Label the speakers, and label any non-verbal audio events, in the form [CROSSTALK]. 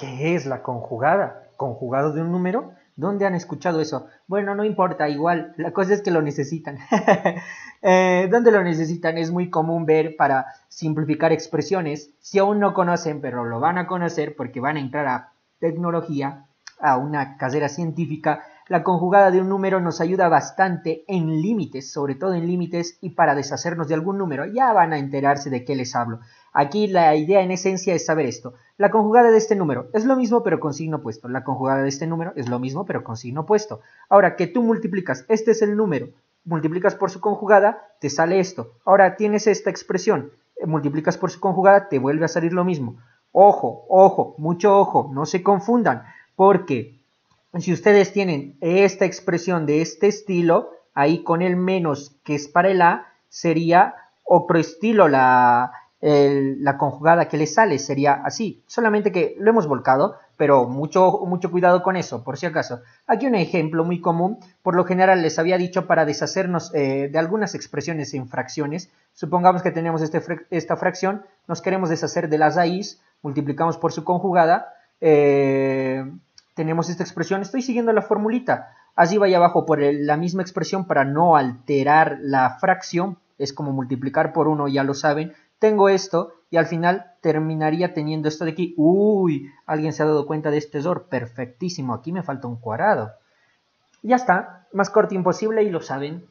Speaker 1: ¿Qué es la conjugada? Conjugado de un número. ¿Dónde han escuchado eso? Bueno, no importa, igual, la cosa es que lo necesitan. [LAUGHS] Eh, ¿Dónde lo necesitan? Es muy común ver para simplificar expresiones. Si aún no conocen, pero lo van a conocer porque van a entrar a tecnología, a una carrera científica, la conjugada de un número nos ayuda bastante en límites, sobre todo en límites y para deshacernos de algún número. Ya van a enterarse de qué les hablo. Aquí la idea en esencia es saber esto. La conjugada de este número es lo mismo pero con signo opuesto. La conjugada de este número es lo mismo pero con signo opuesto. Ahora que tú multiplicas, este es el número, multiplicas por su conjugada, te sale esto. Ahora tienes esta expresión, eh, multiplicas por su conjugada, te vuelve a salir lo mismo. Ojo, ojo, mucho ojo, no se confundan, porque si ustedes tienen esta expresión de este estilo, ahí con el menos que es para el A, sería pro estilo la, la conjugada que le sale, sería así. Solamente que lo hemos volcado, pero mucho, mucho cuidado con eso, por si acaso. Aquí un ejemplo muy común, por lo general les había dicho para deshacernos eh, de algunas expresiones en fracciones, supongamos que tenemos este, esta fracción, nos queremos deshacer de las raíz, multiplicamos por su conjugada, eh, tenemos esta expresión, estoy siguiendo la formulita, así vaya abajo por la misma expresión para no alterar la fracción, es como multiplicar por uno, ya lo saben, tengo esto y al final terminaría teniendo esto de aquí, uy, alguien se ha dado cuenta de este error, perfectísimo, aquí me falta un cuadrado. Ya está, más corto imposible y lo saben,